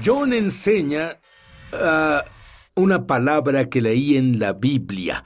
John enseña ah, una palabra que leí en la Biblia,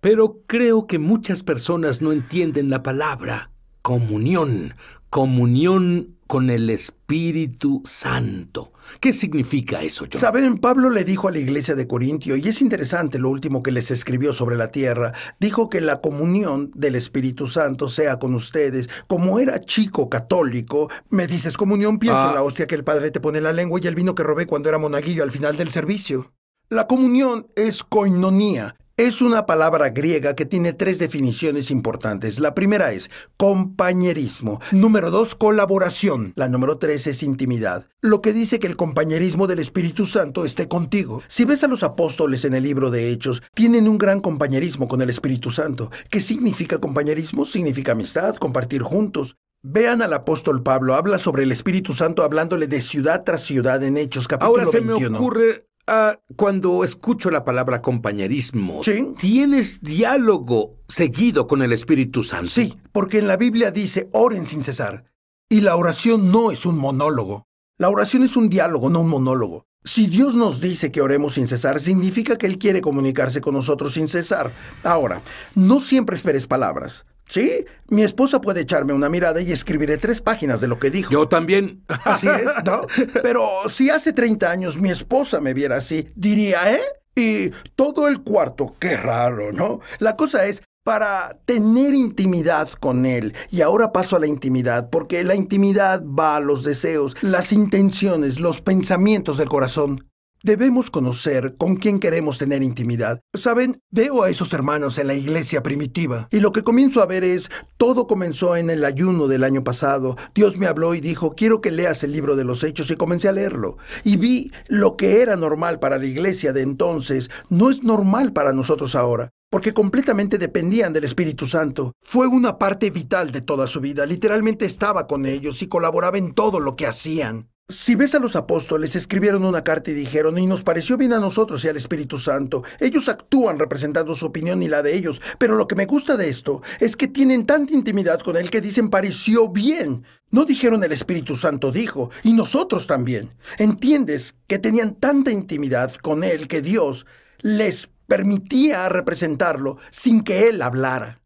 pero creo que muchas personas no entienden la palabra comunión. Comunión con el Espíritu Santo. ¿Qué significa eso, John? Saben, Pablo le dijo a la iglesia de Corintio, y es interesante lo último que les escribió sobre la tierra, dijo que la comunión del Espíritu Santo sea con ustedes. Como era chico católico, me dices comunión, pienso en la ah. hostia que el padre te pone en la lengua y el vino que robé cuando era monaguillo al final del servicio. La comunión es coinonía, es una palabra griega que tiene tres definiciones importantes. La primera es compañerismo. Número dos, colaboración. La número tres es intimidad. Lo que dice que el compañerismo del Espíritu Santo esté contigo. Si ves a los apóstoles en el libro de Hechos, tienen un gran compañerismo con el Espíritu Santo. ¿Qué significa compañerismo? Significa amistad, compartir juntos. Vean al apóstol Pablo, habla sobre el Espíritu Santo hablándole de ciudad tras ciudad en Hechos capítulo Ahora Ah, cuando escucho la palabra compañerismo, tienes diálogo seguido con el Espíritu Santo. Sí, porque en la Biblia dice oren sin cesar. Y la oración no es un monólogo. La oración es un diálogo, no un monólogo. Si Dios nos dice que oremos sin cesar, significa que Él quiere comunicarse con nosotros sin cesar. Ahora, no siempre esperes palabras. Sí, mi esposa puede echarme una mirada y escribiré tres páginas de lo que dijo. Yo también. Así es, ¿no? Pero si hace 30 años mi esposa me viera así, diría, ¿eh? Y todo el cuarto, qué raro, ¿no? La cosa es, para tener intimidad con él. Y ahora paso a la intimidad, porque la intimidad va a los deseos, las intenciones, los pensamientos del corazón. Debemos conocer con quién queremos tener intimidad. Saben, veo a esos hermanos en la iglesia primitiva y lo que comienzo a ver es, todo comenzó en el ayuno del año pasado. Dios me habló y dijo, quiero que leas el libro de los hechos y comencé a leerlo. Y vi lo que era normal para la iglesia de entonces, no es normal para nosotros ahora porque completamente dependían del Espíritu Santo. Fue una parte vital de toda su vida, literalmente estaba con ellos y colaboraba en todo lo que hacían. Si ves a los apóstoles, escribieron una carta y dijeron, y nos pareció bien a nosotros y al Espíritu Santo. Ellos actúan representando su opinión y la de ellos, pero lo que me gusta de esto es que tienen tanta intimidad con él que dicen pareció bien. No dijeron el Espíritu Santo dijo, y nosotros también. ¿Entiendes que tenían tanta intimidad con él que Dios les permitía representarlo sin que él hablara?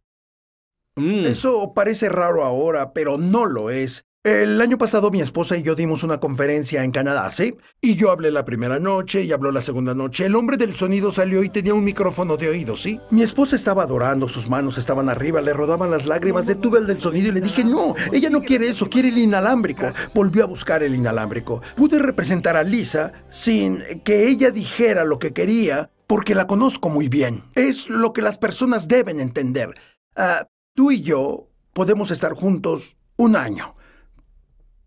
Mm. Eso parece raro ahora, pero no lo es. El año pasado mi esposa y yo dimos una conferencia en Canadá, ¿sí? Y yo hablé la primera noche y habló la segunda noche. El hombre del sonido salió y tenía un micrófono de oído, ¿sí? Mi esposa estaba adorando, sus manos estaban arriba, le rodaban las lágrimas, detuve el del sonido y le dije, no, ella no quiere eso, quiere el inalámbrico. Volvió a buscar el inalámbrico. Pude representar a Lisa sin que ella dijera lo que quería porque la conozco muy bien. Es lo que las personas deben entender. Ah, tú y yo podemos estar juntos un año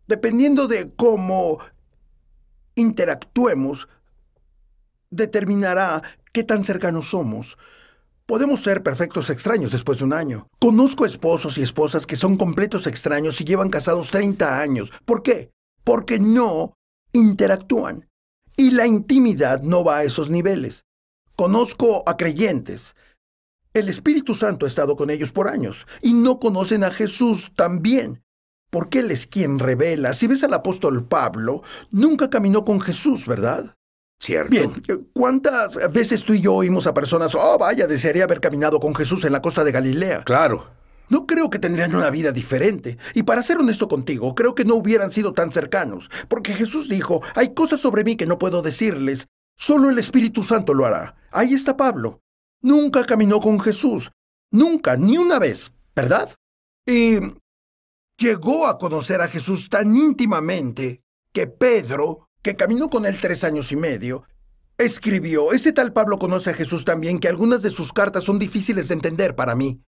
dependiendo de cómo interactuemos, determinará qué tan cercanos somos. Podemos ser perfectos extraños después de un año. Conozco esposos y esposas que son completos extraños y llevan casados 30 años. ¿Por qué? Porque no interactúan. Y la intimidad no va a esos niveles. Conozco a creyentes. El Espíritu Santo ha estado con ellos por años y no conocen a Jesús tan bien porque Él es quien revela. Si ves al apóstol Pablo, nunca caminó con Jesús, ¿verdad? Cierto. Bien, eh, ¿cuántas veces tú y yo oímos a personas, oh, vaya, desearía haber caminado con Jesús en la costa de Galilea? Claro. No creo que tendrían una vida diferente. Y para ser honesto contigo, creo que no hubieran sido tan cercanos, porque Jesús dijo, hay cosas sobre mí que no puedo decirles, solo el Espíritu Santo lo hará. Ahí está Pablo. Nunca caminó con Jesús. Nunca, ni una vez, ¿verdad? Y llegó a conocer a Jesús tan íntimamente que Pedro, que caminó con él tres años y medio, escribió, ese tal Pablo conoce a Jesús también que algunas de sus cartas son difíciles de entender para mí.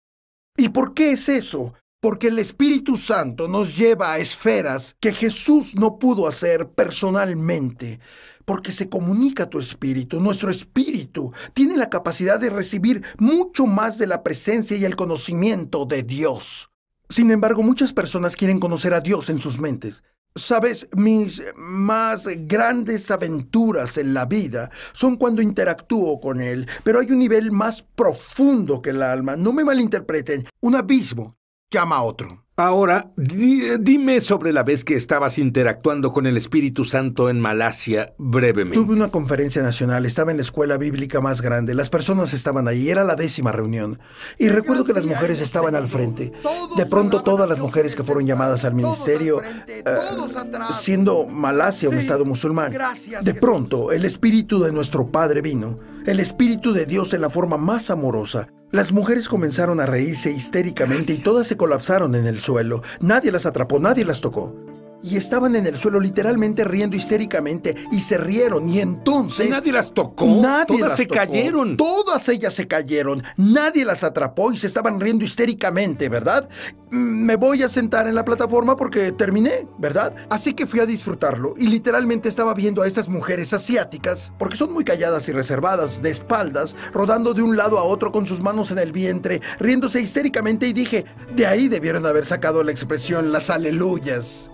¿Y por qué es eso? Porque el Espíritu Santo nos lleva a esferas que Jesús no pudo hacer personalmente, porque se comunica tu espíritu, nuestro espíritu tiene la capacidad de recibir mucho más de la presencia y el conocimiento de Dios. Sin embargo, muchas personas quieren conocer a Dios en sus mentes. Sabes, mis más grandes aventuras en la vida son cuando interactúo con Él, pero hay un nivel más profundo que el alma. No me malinterpreten, un abismo llama a otro. Ahora, dime sobre la vez que estabas interactuando con el Espíritu Santo en Malasia brevemente. Tuve una conferencia nacional, estaba en la escuela bíblica más grande, las personas estaban allí, era la décima reunión. Y recuerdo que las mujeres estaban al frente. De pronto todas las mujeres que fueron llamadas al ministerio, eh, siendo Malasia un estado musulmán, de pronto el Espíritu de nuestro Padre vino, el Espíritu de Dios en la forma más amorosa las mujeres comenzaron a reírse histéricamente y todas se colapsaron en el suelo. Nadie las atrapó, nadie las tocó y estaban en el suelo literalmente riendo histéricamente y se rieron y entonces... nadie las tocó. Nadie Todas se cayeron. Todas ellas se cayeron. Nadie las atrapó y se estaban riendo histéricamente, ¿verdad? Me voy a sentar en la plataforma porque terminé, ¿verdad? Así que fui a disfrutarlo y literalmente estaba viendo a estas mujeres asiáticas, porque son muy calladas y reservadas, de espaldas, rodando de un lado a otro con sus manos en el vientre, riéndose histéricamente y dije, de ahí debieron haber sacado la expresión las aleluyas.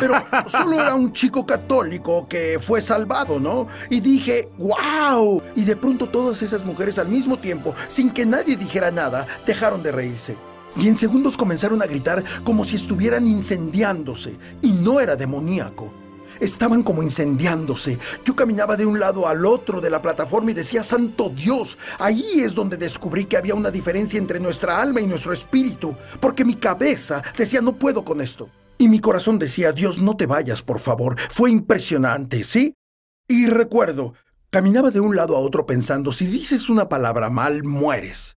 Pero solo era un chico católico que fue salvado, ¿no? Y dije, ¡guau! Y de pronto todas esas mujeres al mismo tiempo, sin que nadie dijera nada, dejaron de reírse. Y en segundos comenzaron a gritar como si estuvieran incendiándose. Y no era demoníaco. Estaban como incendiándose. Yo caminaba de un lado al otro de la plataforma y decía, Santo Dios, ahí es donde descubrí que había una diferencia entre nuestra alma y nuestro espíritu, porque mi cabeza decía, no puedo con esto. Y mi corazón decía, Dios, no te vayas, por favor. Fue impresionante, ¿sí? Y recuerdo, caminaba de un lado a otro pensando, si dices una palabra mal, mueres.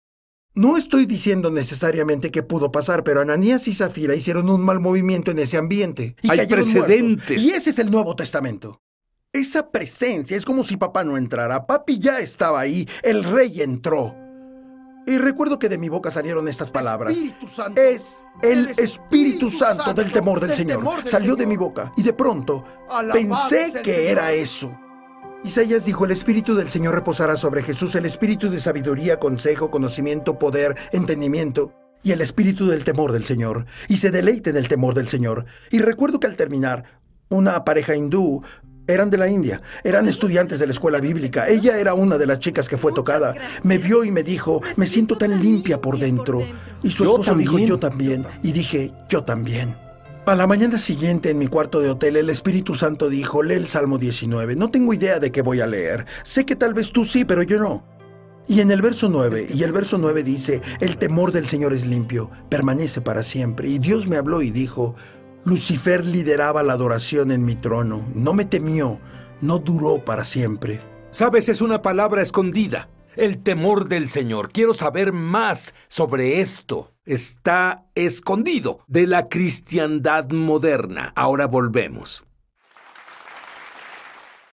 No estoy diciendo necesariamente que pudo pasar, pero Ananías y Zafira hicieron un mal movimiento en ese ambiente. Hay precedentes. Y ese es el Nuevo Testamento. Esa presencia es como si papá no entrara. Papi ya estaba ahí, el rey entró. Y recuerdo que de mi boca salieron estas palabras. Es el, Espíritu, Santo, del temor del, Señor. Salió de mi boca y de pronto pensé que era eso. Isaías dijo, el Espíritu del Señor reposará sobre Jesús, el Espíritu de sabiduría, consejo, conocimiento, poder, entendimiento y el Espíritu del temor del Señor. Y se deleite en el temor del Señor. Y recuerdo que al terminar, una pareja hindú eran de la India, eran estudiantes de la escuela bíblica. Ella era una de las chicas que fue tocada. Me vio y me dijo, me siento tan limpia por dentro. Y su esposo me dijo, yo también. Y dije, yo también. A la mañana siguiente en mi cuarto de hotel el Espíritu Santo dijo, lee el Salmo 19. No tengo idea de qué voy a leer. Sé que tal vez tú sí, pero yo no. Y en el verso 9, y el verso 9 dice, el temor del Señor es limpio, permanece para siempre. Y Dios me habló y dijo, Lucifer lideraba la adoración en mi trono. No me temió, no duró para siempre. Sabes, es una palabra escondida. El temor del Señor. Quiero saber más sobre esto. Está escondido de la cristiandad moderna. Ahora volvemos.